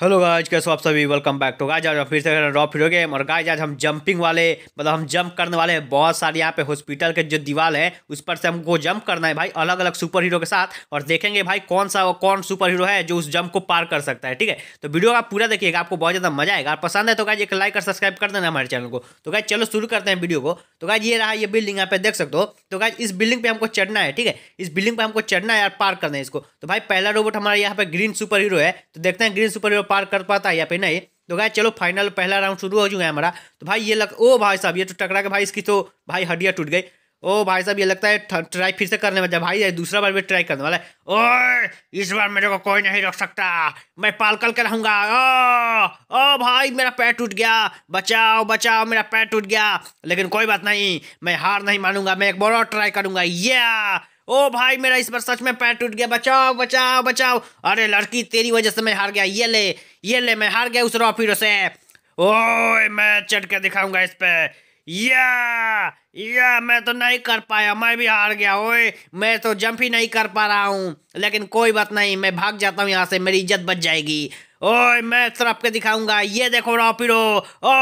hello guys कैसे आप सभी वेलकम बैक टू गाइज आज फिर से रॉप फिर गेम और गाइज आज हम जंपिंग वाले मतलब हम जंप करने वाले हैं बहुत सारे यहाँ पे हॉस्पिटल के जो दीवार है उस पर से हमको जंप करना है भाई अलग अलग सुपर हीरो के साथ और देखेंगे भाई कौन सा कौन सुपर हीरो है जो उस जंप को पार कर सकता है ठीक है तो वीडियो आप पूरा देखिएगा आपको बहुत ज़्यादा मजा आएगा पसंद है तो गाइज एक लाइक और सब्सक्राइब कर देना हमारे चैनल को तो गाइज चलो शुरू करते हैं वीडियो को तो गाइज ये रहा ये बिल्डिंग यहाँ पे देख सकते हो तो गाइज इस बिल्डिंग पर हमको चढ़ना है ठीक है इस बिल्डिंग पर हमको चढ़ना है और पार करना है इसको तो भाई पहला रोबोट हमारे यहाँ पे ग्रीन सुपर हीरो है तो देखते हैं ग्रीन सुपर हीरो में पार कर पाता है या फिर नहीं तो भाई चलो फाइनल पहला राउंड शुरू हो चुका है हमारा तो भाई ये लग ओ भाई साहब ये तो टकरा के भाई इसकी तो भाई हड्डियाँ टूट गई ओ भाई साहब ये लगता है ट्राई फिर से करने वाला भाई दूसरा बार भी ट्राई करने वाला है ओ इस बार मेरे को कोई नहीं रोक सकता मैं पाल कल के रहूँगा ओ ओ भाई मेरा पैर टूट गया बचाओ बचाओ मेरा पैर टूट गया लेकिन कोई बात नहीं मैं हार नहीं मानूंगा मैं एक बार और ट्राई करूंगा या ओ भाई मेरा इस बार सच में पैर टूट गया बचाओ बचाओ बचाओ अरे लड़की तेरी वजह से मैं हार गया ये ले ये ले मैं हार गया उस रॉफीरो से ओए मैं चट के दिखाऊंगा इस पे या या मैं तो नहीं कर पाया मैं भी हार गया ओए मैं तो जंप ही नहीं कर पा रहा हूँ लेकिन कोई बात नहीं मैं भाग जाता हूँ यहाँ से मेरी इज्जत बच जाएगी ओए मैं तरफ के दिखाऊंगा ये देखो रॉपिडो ओ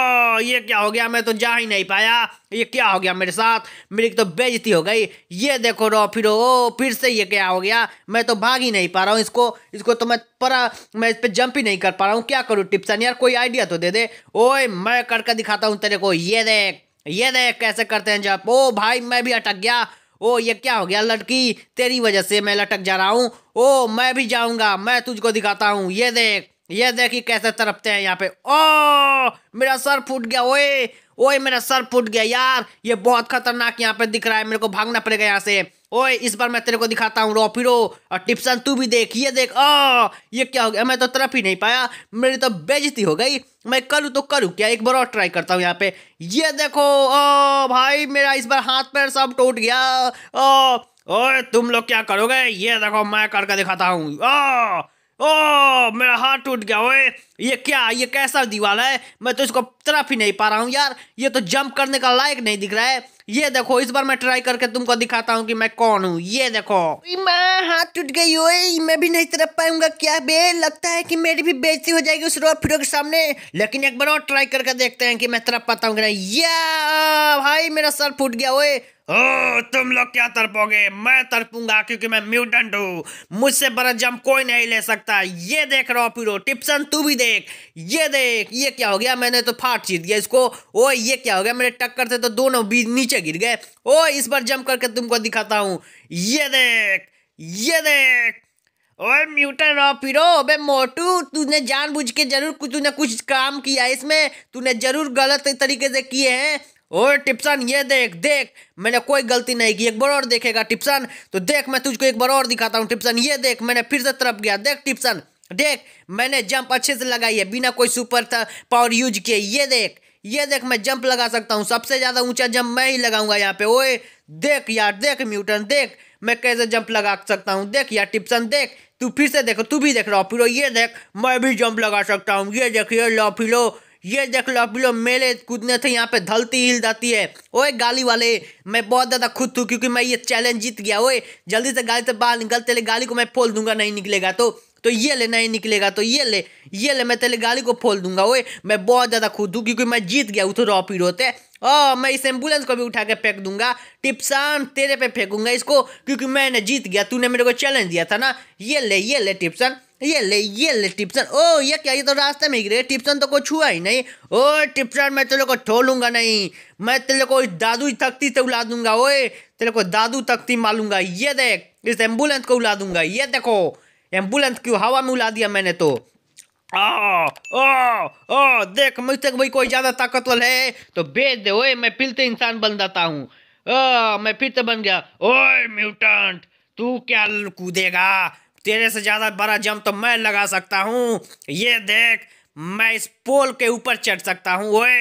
ये क्या हो गया मैं तो जा ही नहीं पाया ये क्या हो गया मेरे साथ मेरी तो बेजती हो गई ये देखो रॉपिडो ओ फिर से ये क्या हो गया मैं तो भाग ही नहीं पा रहा हूँ इसको इसको तो मैं परा मैं इस पर जंप ही नहीं कर पा रहा हूँ क्या करूँ टिप्सन यार कोई आइडिया तो दे दे ओए मैं करके दिखाता हूँ तेरे को ये देख ये देख कैसे करते हैं जब ओ भाई मैं भी अटक गया ओ ये क्या हो गया लड़की तेरी वजह से मैं लटक जा रहा हूँ ओ मैं भी जाऊँगा मैं तुझको दिखाता हूँ ये देख ये देखिए कैसे तरफते हैं यहाँ पे ओ मेरा सर फूट गया ओए ओए मेरा सर फूट गया यार ये बहुत खतरनाक यहाँ पे दिख रहा है मेरे को भागना पड़ेगा यहाँ से ओए इस बार मैं तेरे को दिखाता हूँ रोपिरो और टिप्सन तू भी देख ये देख ओ ये क्या हो गया मैं तो तरफ ही नहीं पाया मेरी तो बेजती हो गई मैं करूँ तो करूँ क्या एक बार और ट्राई करता हूँ यहाँ पे ये देखो ओ भाई मेरा इस बार हाथ पैर सब टूट गया ओ ओ तुम लोग क्या करोगे ये देखो मैं करके दिखाता हूँ ओ ओ मेरा हाथ टूट गया ओए ये क्या ये कैसा दीवार है मैं तो इसको तरफ ही नहीं पा रहा हूँ यार ये तो जंप करने का लायक नहीं दिख रहा है ये देखो इस बार मैं ट्राई करके तुमको दिखाता हूँ कि मैं कौन हूँ ये देखो माँ हाथ टूट गई ओए मैं भी नहीं तरफ पाऊंगा क्या बे लगता है कि मेरी भी बेजती हो जाएगी उस रोड फिर के सामने लेकिन एक बार और ट्राई करके देखते हैं कि मैं तरफ पाता हूँ भाई मेरा सर फूट गया ओए ओ तुम लोग क्या तरपोगे मैं तरपूंगा क्योंकि मैं म्यूटेंट हूँ मुझसे बड़ा जंप कोई नहीं ले सकता ये देख रहा पीरो टिप्सन तू भी देख ये देख ये क्या हो गया मैंने तो फाट चीत गया इसको ओ ये क्या हो गया मेरे टक्कर से तो दोनों बीज नीचे गिर गए ओ इस बार जंप करके तुमको दिखाता हूँ ये देख ये देख ओए म्यूटन रॉपिरो अबे मोटू तूने जानबूझ के जरूर कुछ तूने कुछ काम किया इसमें तूने जरूर गलत तरीके से किए हैं ओए टिप्सन ये देख देख मैंने कोई गलती नहीं की एक बार और देखेगा टिप्सन तो देख मैं तुझको एक बार और दिखाता हूँ टिप्सन ये देख मैंने फिर से तरफ गया देख टिप्सन देख मैंने जंप अच्छे से लगाई है बिना कोई सुपर पावर यूज किए ये देख ये देख मैं जंप लगा सकता हूँ सबसे ज़्यादा ऊंचा जंप मैं ही लगाऊंगा यहाँ पे ओए देख यार देख म्यूटन देख मैं कैसे जंप लगा सकता हूँ देख यार टिप्सन देख तू फिर से देखो तू भी देख रहा हो फिर ये देख मैं भी जंप लगा सकता हूँ ये देख ये लो फिलो ये देख लो अभी लोग मेरे कूदने थे यहाँ पे धलती हिल जाती है ओए गाली वाले मैं बहुत ज़्यादा खुद हूँ क्योंकि मैं ये चैलेंज जीत गया ओए जल्दी से गाली से बाहर निकल तेरे गाली को मैं फोल दूंगा नहीं निकलेगा तो तो ये ले नहीं निकलेगा तो ये ले ये ले मैं तेरे गाली को फोल दूंगा ओए मैं बहुत ज़्यादा खुद हूँ क्योंकि मैं जीत गया उतो रॉ रोते होते मैं इस एम्बुलेंस को भी उठा के फेंक दूंगा टिप्सन तेरे पे फेंकूंगा इसको क्योंकि मैंने जीत गया तूने मेरे को चैलेंज दिया था ना ये ले ये ले टिप्सन ये ले ये ले टिप्सन ओ ये क्या ये तो रास्ते में गिरे टिप्सन तो कुछ हुआ ही नहीं ओ टिप्सन मैं तेरे को ठोलूंगा नहीं मैं तेरे को दादू तख्ती से उला दूंगा ओए तेरे को दादू तख्ती मारूंगा ये देख इस एम्बुलेंस को उला दूंगा ये देखो एम्बुलेंस क्यों हवा में उला दिया मैंने तो आ, ओ ओ देख मुझसे भाई कोई ज़्यादा ताकतवर है तो भेज दे ओए मैं फिर से इंसान बन जाता हूँ मैं फिर से बन गया ओए म्यूटेंट तू क्या कूदेगा तेरे से ज़्यादा बड़ा जंप तो मैं लगा सकता हूँ ये देख मैं इस पोल के ऊपर चढ़ सकता हूँ ओए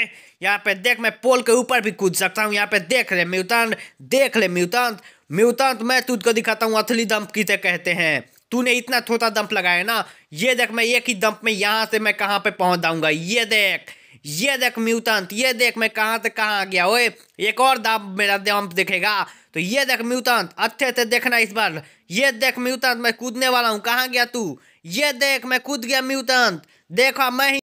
यहाँ पे देख मैं पोल के ऊपर भी कूद सकता हूँ यहाँ पे देख ले म्यूतांत देख ले म्यूतांत म्यूतांत मैं तुझको दिखाता हूँ अथली दम्प किसे कहते हैं तूने इतना छोटा दम्प लगाया ना ये देख मैं एक ही दम्प में यहाँ से मैं कहाँ पे पहुँच जाऊँगा ये देख ये देख म्यूतंत ये देख मैं कहाँ तक कहाँ आ गया ओए एक और दाम मेरा दाम देखेगा तो ये देख म्यूतंत अच्छे से देखना इस बार ये देख म्यूतंत मैं कूदने वाला हूँ कहाँ गया तू ये देख मैं कूद गया म्यूतंत देखा मैं